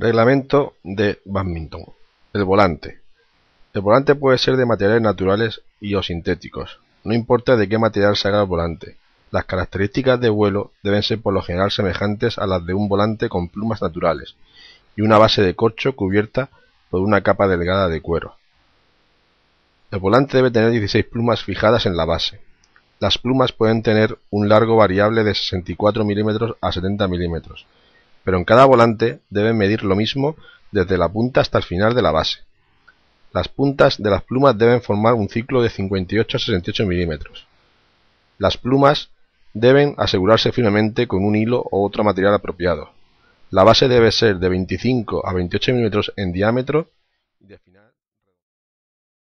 Reglamento de bádminton: El volante. El volante puede ser de materiales naturales y o sintéticos, no importa de qué material se haga el volante. Las características de vuelo deben ser por lo general semejantes a las de un volante con plumas naturales y una base de corcho cubierta por una capa delgada de cuero. El volante debe tener 16 plumas fijadas en la base. Las plumas pueden tener un largo variable de 64 mm a 70 mm pero en cada volante deben medir lo mismo desde la punta hasta el final de la base. Las puntas de las plumas deben formar un ciclo de 58 a 68 milímetros. Las plumas deben asegurarse firmemente con un hilo o otro material apropiado. La base debe ser de 25 a 28 milímetros en diámetro y de final